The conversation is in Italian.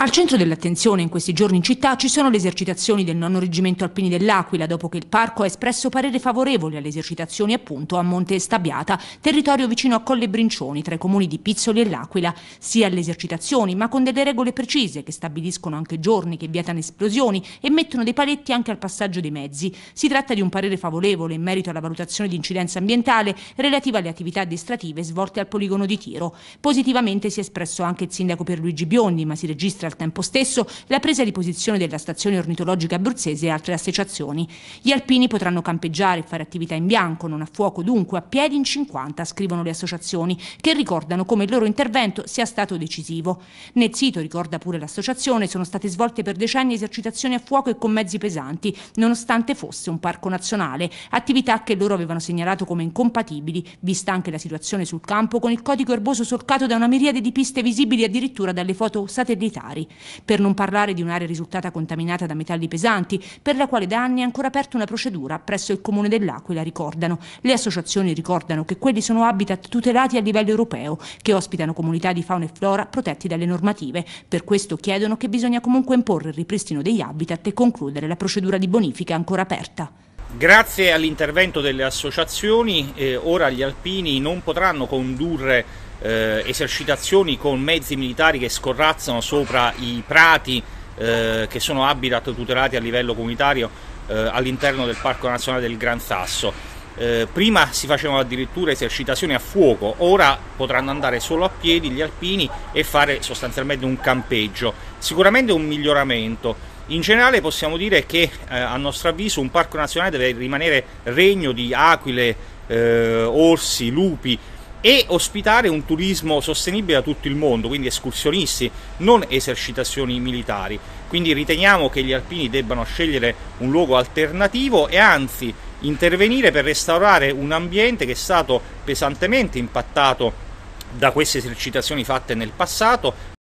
Al centro dell'attenzione in questi giorni in città ci sono le esercitazioni del nonno reggimento alpini dell'Aquila, dopo che il parco ha espresso parere favorevole alle esercitazioni appunto a Monte Stabiata, territorio vicino a Colle Brincioni, tra i comuni di Pizzoli e L'Aquila, sia alle esercitazioni, ma con delle regole precise che stabiliscono anche giorni, che vietano esplosioni e mettono dei paletti anche al passaggio dei mezzi. Si tratta di un parere favorevole in merito alla valutazione di incidenza ambientale relativa alle attività addestrative svolte al poligono di tiro. Positivamente si è espresso anche il sindaco per Luigi Biondi, ma si registra al tempo stesso la presa di posizione della stazione ornitologica abruzzese e altre associazioni. Gli alpini potranno campeggiare e fare attività in bianco, non a fuoco, dunque a piedi in 50, scrivono le associazioni, che ricordano come il loro intervento sia stato decisivo. Nel sito, ricorda pure l'associazione, sono state svolte per decenni esercitazioni a fuoco e con mezzi pesanti, nonostante fosse un parco nazionale, attività che loro avevano segnalato come incompatibili, vista anche la situazione sul campo con il codice erboso solcato da una miriade di piste visibili addirittura dalle foto satellitari carri, per non parlare di un'area risultata contaminata da metalli pesanti, per la quale da anni è ancora aperta una procedura presso il Comune dell'Aquila, ricordano. Le associazioni ricordano che quelli sono habitat tutelati a livello europeo, che ospitano comunità di fauna e flora protetti dalle normative. Per questo chiedono che bisogna comunque imporre il ripristino degli habitat e concludere la procedura di bonifica ancora aperta. Grazie all'intervento delle associazioni, eh, ora gli alpini non potranno condurre eh, esercitazioni con mezzi militari che scorrazzano sopra i prati eh, che sono habitat tutelati a livello comunitario eh, all'interno del Parco Nazionale del Gran Sasso. Eh, prima si facevano addirittura esercitazioni a fuoco, ora potranno andare solo a piedi gli alpini e fare sostanzialmente un campeggio. Sicuramente un miglioramento. In generale possiamo dire che eh, a nostro avviso un parco nazionale deve rimanere regno di aquile, eh, orsi, lupi e ospitare un turismo sostenibile da tutto il mondo, quindi escursionisti, non esercitazioni militari. Quindi riteniamo che gli alpini debbano scegliere un luogo alternativo e anzi intervenire per restaurare un ambiente che è stato pesantemente impattato da queste esercitazioni fatte nel passato